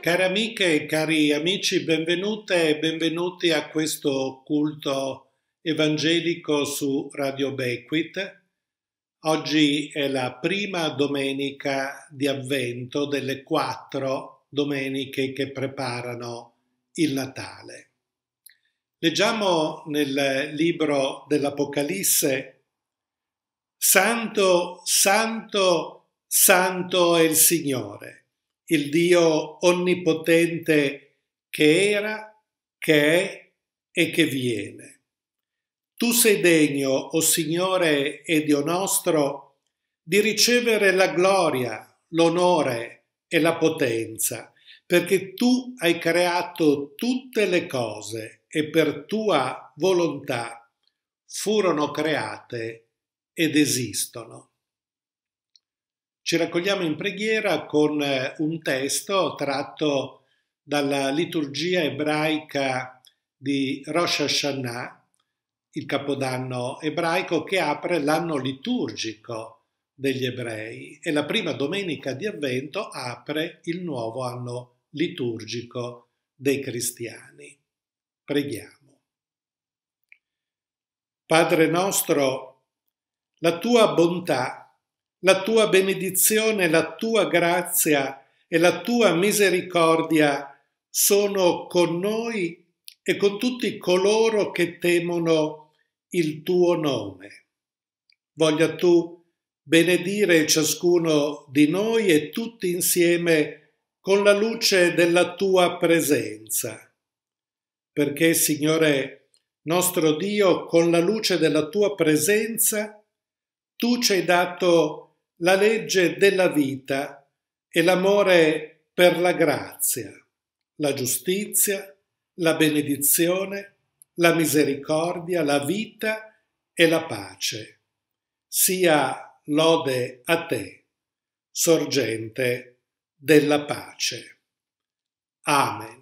Cari amiche e cari amici, benvenute e benvenuti a questo culto evangelico su Radio Bequit. Oggi è la prima domenica di avvento delle quattro domeniche che preparano il Natale. Leggiamo nel libro dell'Apocalisse Santo, santo, santo è il Signore il Dio onnipotente che era, che è e che viene. Tu sei degno, o oh Signore e Dio nostro, di ricevere la gloria, l'onore e la potenza, perché tu hai creato tutte le cose e per tua volontà furono create ed esistono. Ci raccogliamo in preghiera con eh, un testo tratto dalla liturgia ebraica di Rosh Hashanah, il capodanno ebraico che apre l'anno liturgico degli ebrei e la prima domenica di avvento apre il nuovo anno liturgico dei cristiani. Preghiamo. Padre nostro, la tua bontà la tua benedizione, la tua grazia e la tua misericordia sono con noi e con tutti coloro che temono il tuo nome. Voglia tu benedire ciascuno di noi e tutti insieme con la luce della tua presenza. Perché, Signore nostro Dio, con la luce della tua presenza, tu ci hai dato la legge della vita e l'amore per la grazia, la giustizia, la benedizione, la misericordia, la vita e la pace. Sia lode a te, sorgente della pace. Amen.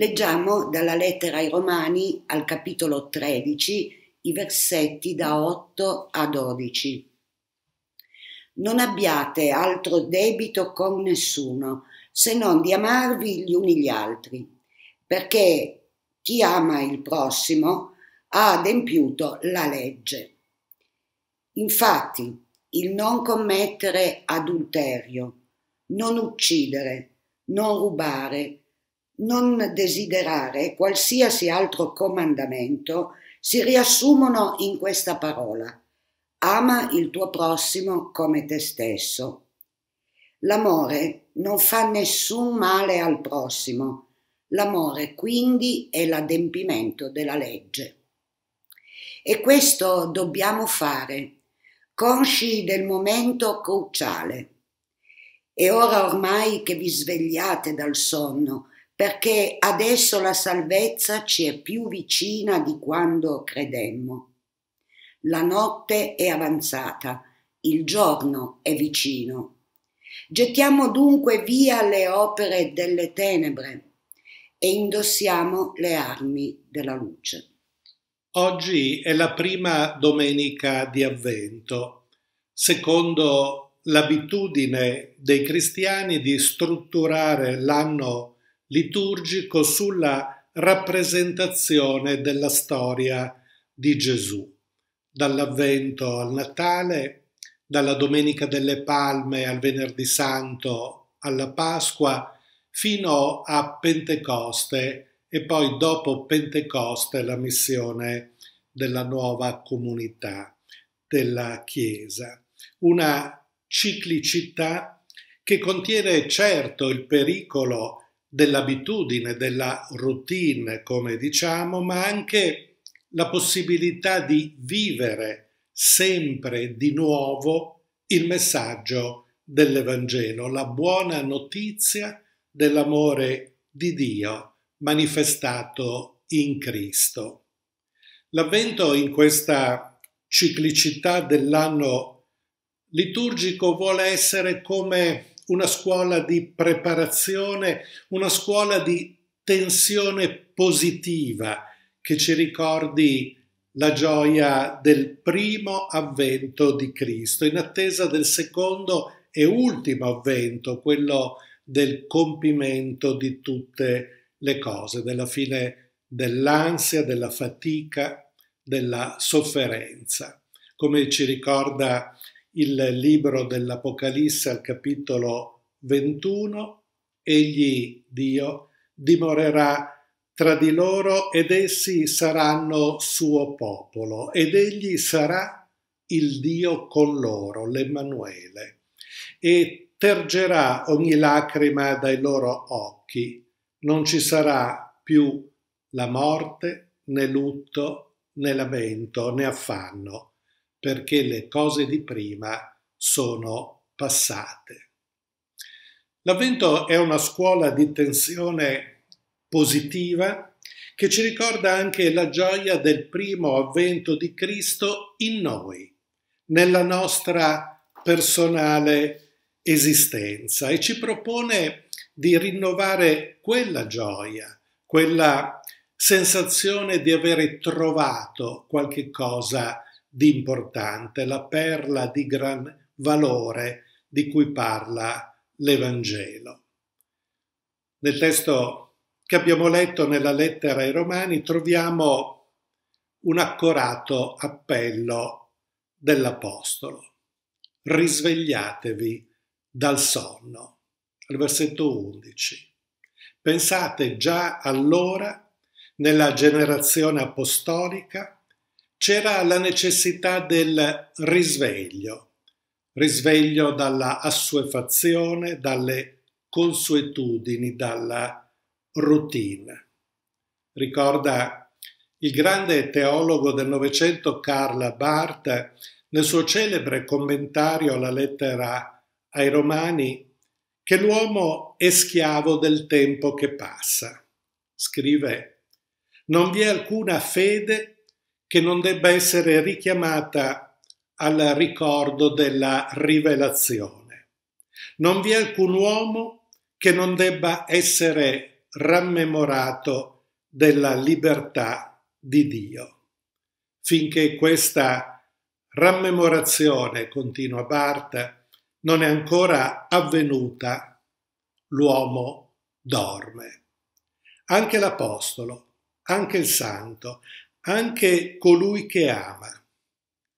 Leggiamo dalla lettera ai Romani al capitolo 13 i versetti da 8 a 12. Non abbiate altro debito con nessuno se non di amarvi gli uni gli altri, perché chi ama il prossimo ha adempiuto la legge. Infatti, il non commettere adulterio, non uccidere, non rubare, non desiderare qualsiasi altro comandamento si riassumono in questa parola. Ama il tuo prossimo come te stesso. L'amore non fa nessun male al prossimo. L'amore quindi è l'adempimento della legge. E questo dobbiamo fare, consci del momento cruciale. È ora ormai che vi svegliate dal sonno, perché adesso la salvezza ci è più vicina di quando credemmo. La notte è avanzata, il giorno è vicino. Gettiamo dunque via le opere delle tenebre e indossiamo le armi della luce. Oggi è la prima domenica di avvento, secondo l'abitudine dei cristiani di strutturare l'anno liturgico sulla rappresentazione della storia di Gesù, dall'Avvento al Natale, dalla Domenica delle Palme al Venerdì Santo alla Pasqua, fino a Pentecoste e poi dopo Pentecoste la missione della nuova comunità, della Chiesa. Una ciclicità che contiene certo il pericolo dell'abitudine, della routine, come diciamo, ma anche la possibilità di vivere sempre di nuovo il messaggio dell'Evangelo, la buona notizia dell'amore di Dio manifestato in Cristo. L'avvento in questa ciclicità dell'anno liturgico vuole essere come una scuola di preparazione, una scuola di tensione positiva che ci ricordi la gioia del primo avvento di Cristo, in attesa del secondo e ultimo avvento, quello del compimento di tutte le cose, della fine dell'ansia, della fatica, della sofferenza. Come ci ricorda il libro dell'Apocalisse al capitolo 21, egli, Dio, dimorerà tra di loro ed essi saranno suo popolo ed egli sarà il Dio con loro, l'Emanuele, e tergerà ogni lacrima dai loro occhi. Non ci sarà più la morte, né lutto, né lamento, né affanno perché le cose di prima sono passate. L'avvento è una scuola di tensione positiva che ci ricorda anche la gioia del primo avvento di Cristo in noi, nella nostra personale esistenza e ci propone di rinnovare quella gioia, quella sensazione di avere trovato qualche cosa di importante, la perla di gran valore di cui parla l'Evangelo. Nel testo che abbiamo letto nella lettera ai Romani troviamo un accorato appello dell'Apostolo. Risvegliatevi dal sonno. Al versetto 11. Pensate già allora, nella generazione apostolica, c'era la necessità del risveglio, risveglio dalla assuefazione, dalle consuetudini, dalla routine. Ricorda il grande teologo del Novecento Karl Barth nel suo celebre commentario alla lettera ai Romani che l'uomo è schiavo del tempo che passa. Scrive, non vi è alcuna fede che non debba essere richiamata al ricordo della rivelazione. Non vi è alcun uomo che non debba essere rammemorato della libertà di Dio. Finché questa rammemorazione, continua Barth, non è ancora avvenuta, l'uomo dorme. Anche l'Apostolo, anche il Santo, anche colui che ama,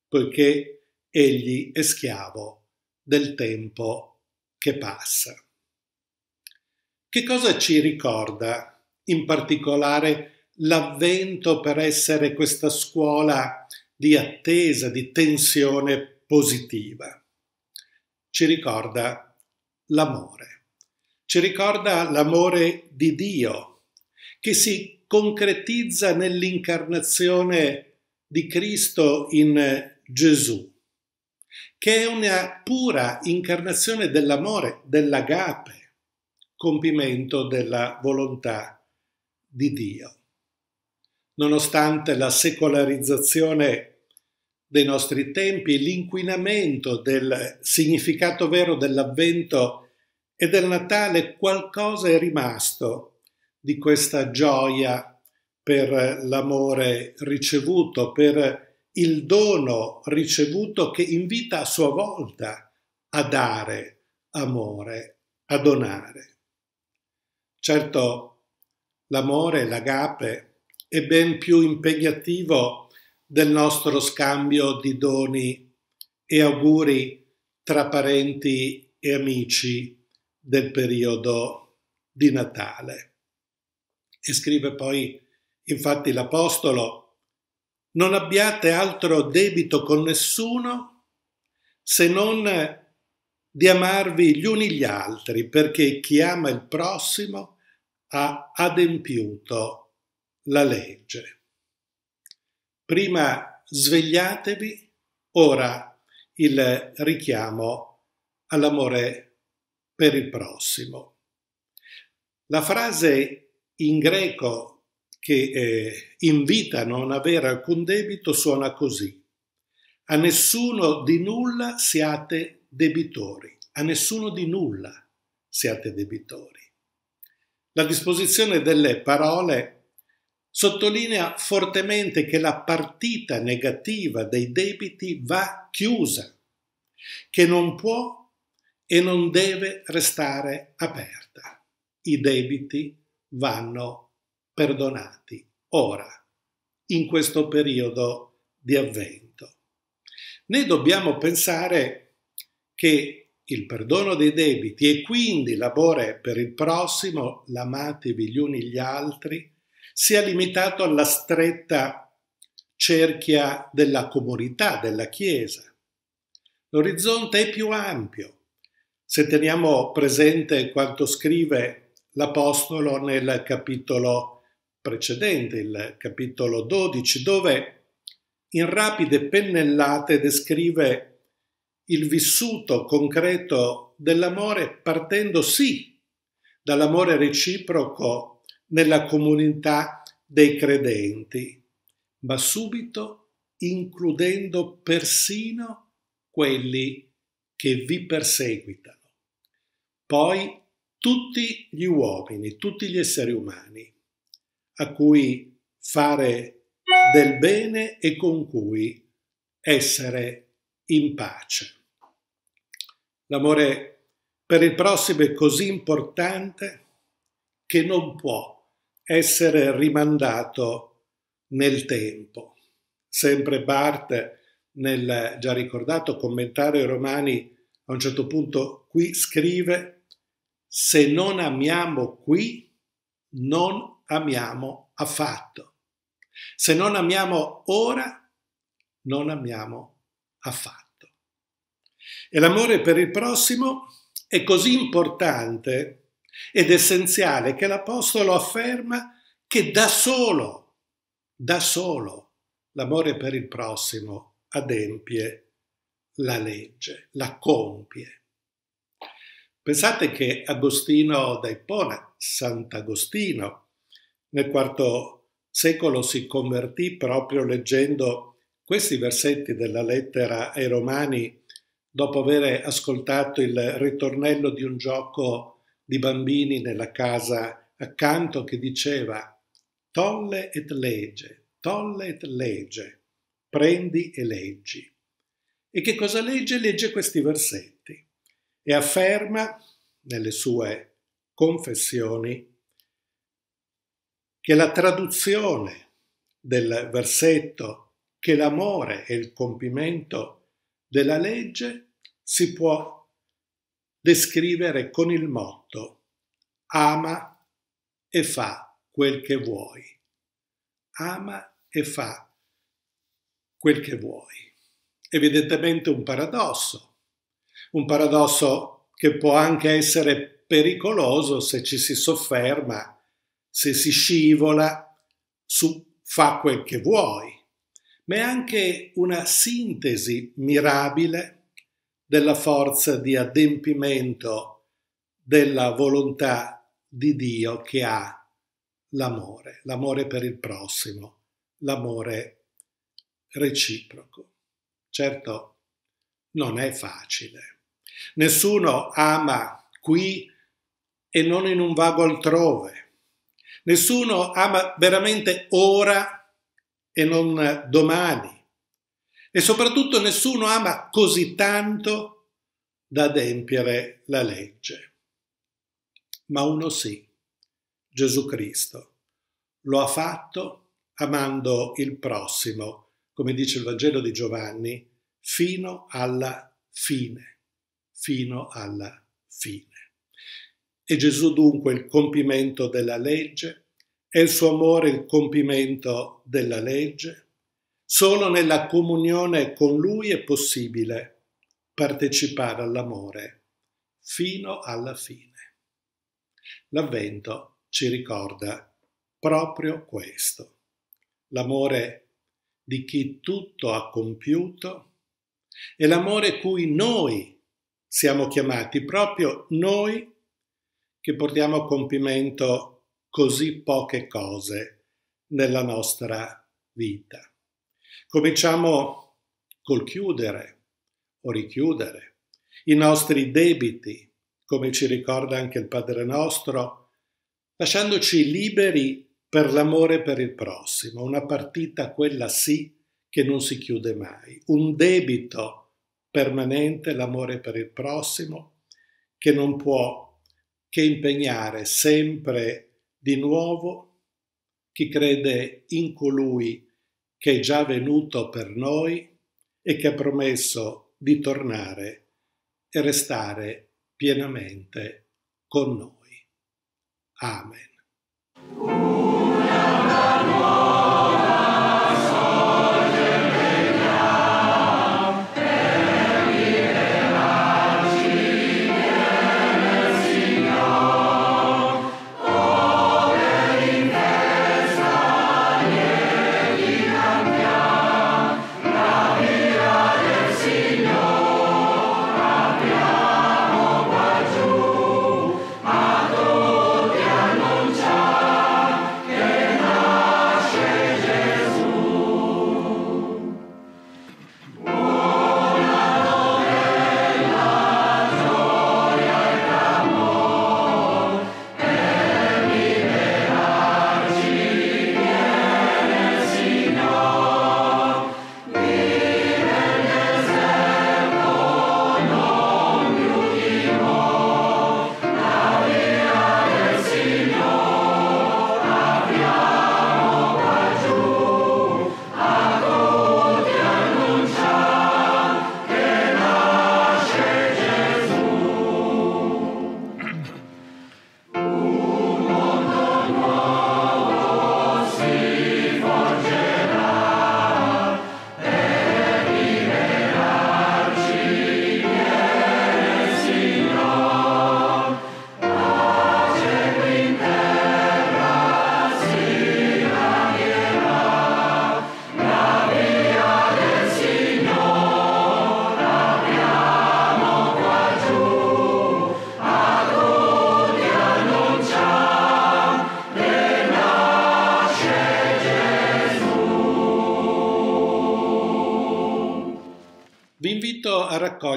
poiché egli è schiavo del tempo che passa. Che cosa ci ricorda in particolare l'avvento per essere questa scuola di attesa, di tensione positiva? Ci ricorda l'amore, ci ricorda l'amore di Dio che si concretizza nell'incarnazione di Cristo in eh, Gesù, che è una pura incarnazione dell'amore, dell'agape, compimento della volontà di Dio. Nonostante la secolarizzazione dei nostri tempi, l'inquinamento del significato vero dell'avvento e del Natale, qualcosa è rimasto di questa gioia per l'amore ricevuto, per il dono ricevuto che invita a sua volta a dare amore, a donare. Certo, l'amore, l'agape, è ben più impegnativo del nostro scambio di doni e auguri tra parenti e amici del periodo di Natale. E scrive poi, infatti, l'Apostolo, non abbiate altro debito con nessuno se non di amarvi gli uni gli altri, perché chi ama il prossimo ha adempiuto la legge. Prima svegliatevi, ora il richiamo all'amore per il prossimo. La frase in greco che eh, invita a non avere alcun debito suona così. A nessuno di nulla siate debitori, a nessuno di nulla siate debitori. La disposizione delle parole sottolinea fortemente che la partita negativa dei debiti va chiusa, che non può e non deve restare aperta. I debiti vanno perdonati ora, in questo periodo di avvento. Noi dobbiamo pensare che il perdono dei debiti e quindi l'amore per il prossimo, l'amatevi gli uni gli altri, sia limitato alla stretta cerchia della comunità, della Chiesa. L'orizzonte è più ampio. Se teniamo presente quanto scrive l'Apostolo nel capitolo precedente, il capitolo 12, dove in rapide pennellate descrive il vissuto concreto dell'amore partendo sì dall'amore reciproco nella comunità dei credenti, ma subito includendo persino quelli che vi perseguitano. Poi tutti gli uomini, tutti gli esseri umani, a cui fare del bene e con cui essere in pace. L'amore per il prossimo è così importante che non può essere rimandato nel tempo. Sempre Barth, nel già ricordato commentario ai Romani, a un certo punto qui scrive se non amiamo qui, non amiamo affatto. Se non amiamo ora, non amiamo affatto. E l'amore per il prossimo è così importante ed essenziale che l'Apostolo afferma che da solo, da solo, l'amore per il prossimo adempie la legge, la compie. Pensate che Agostino da Ippona, Sant'Agostino, nel IV secolo si convertì proprio leggendo questi versetti della lettera ai Romani dopo aver ascoltato il ritornello di un gioco di bambini nella casa accanto che diceva tolle et legge, tolle et legge, prendi e leggi. E che cosa legge? Legge questi versetti e afferma nelle sue confessioni che la traduzione del versetto che l'amore è il compimento della legge si può descrivere con il motto ama e fa quel che vuoi. Ama e fa quel che vuoi. Evidentemente un paradosso, un paradosso che può anche essere pericoloso se ci si sofferma, se si scivola su fa quel che vuoi, ma è anche una sintesi mirabile della forza di adempimento della volontà di Dio che ha l'amore, l'amore per il prossimo, l'amore reciproco. Certo, non è facile. Nessuno ama qui e non in un vago altrove. Nessuno ama veramente ora e non domani. E soprattutto nessuno ama così tanto da adempiere la legge. Ma uno sì, Gesù Cristo. Lo ha fatto amando il prossimo, come dice il Vangelo di Giovanni, fino alla fine fino alla fine. E Gesù dunque il compimento della legge, e il suo amore il compimento della legge. Solo nella comunione con Lui è possibile partecipare all'amore fino alla fine. L'Avvento ci ricorda proprio questo, l'amore di chi tutto ha compiuto e l'amore cui noi siamo chiamati proprio noi che portiamo a compimento così poche cose nella nostra vita. Cominciamo col chiudere o richiudere i nostri debiti, come ci ricorda anche il Padre nostro, lasciandoci liberi per l'amore per il prossimo, una partita quella sì che non si chiude mai, un debito permanente l'amore per il prossimo, che non può che impegnare sempre di nuovo chi crede in colui che è già venuto per noi e che ha promesso di tornare e restare pienamente con noi. Amen.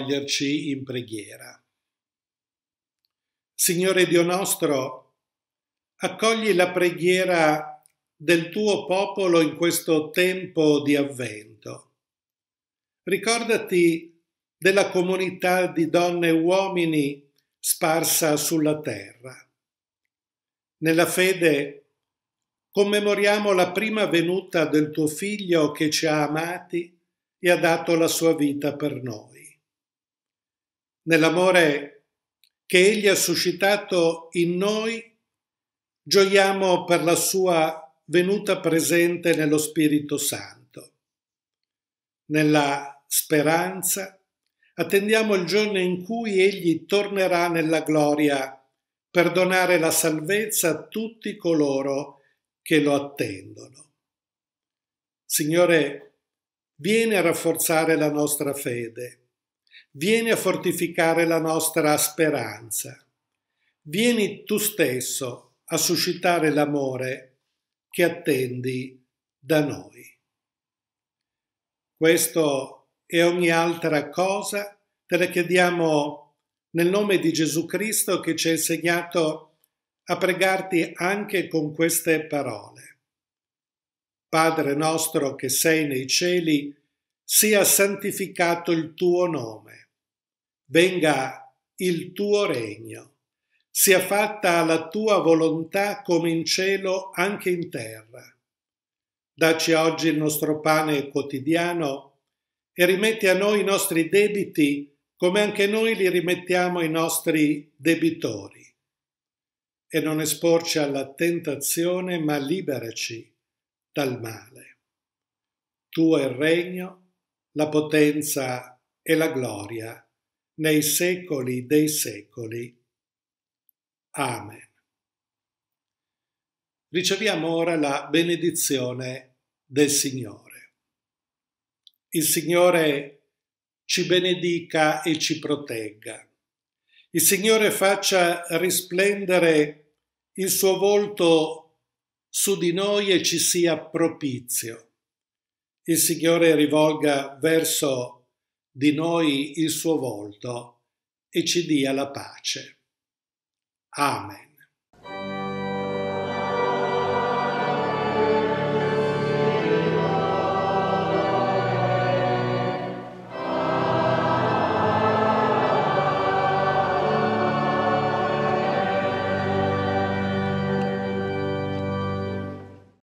raccoglierci in preghiera. Signore Dio nostro, accogli la preghiera del tuo popolo in questo tempo di avvento. Ricordati della comunità di donne e uomini sparsa sulla terra. Nella fede commemoriamo la prima venuta del tuo figlio che ci ha amati e ha dato la sua vita per noi nell'amore che Egli ha suscitato in noi, gioiamo per la sua venuta presente nello Spirito Santo. Nella speranza attendiamo il giorno in cui Egli tornerà nella gloria per donare la salvezza a tutti coloro che lo attendono. Signore, vieni a rafforzare la nostra fede vieni a fortificare la nostra speranza. Vieni tu stesso a suscitare l'amore che attendi da noi. Questo e ogni altra cosa te la chiediamo nel nome di Gesù Cristo che ci ha insegnato a pregarti anche con queste parole. Padre nostro che sei nei cieli, sia santificato il tuo nome, venga il tuo regno, sia fatta la tua volontà come in cielo anche in terra. Dacci oggi il nostro pane quotidiano e rimetti a noi i nostri debiti come anche noi li rimettiamo ai nostri debitori. E non esporci alla tentazione, ma liberaci dal male. Tuo è il regno, la potenza e la gloria nei secoli dei secoli. Amen. Riceviamo ora la benedizione del Signore. Il Signore ci benedica e ci protegga. Il Signore faccia risplendere il suo volto su di noi e ci sia propizio il Signore rivolga verso di noi il suo volto e ci dia la pace. Amen.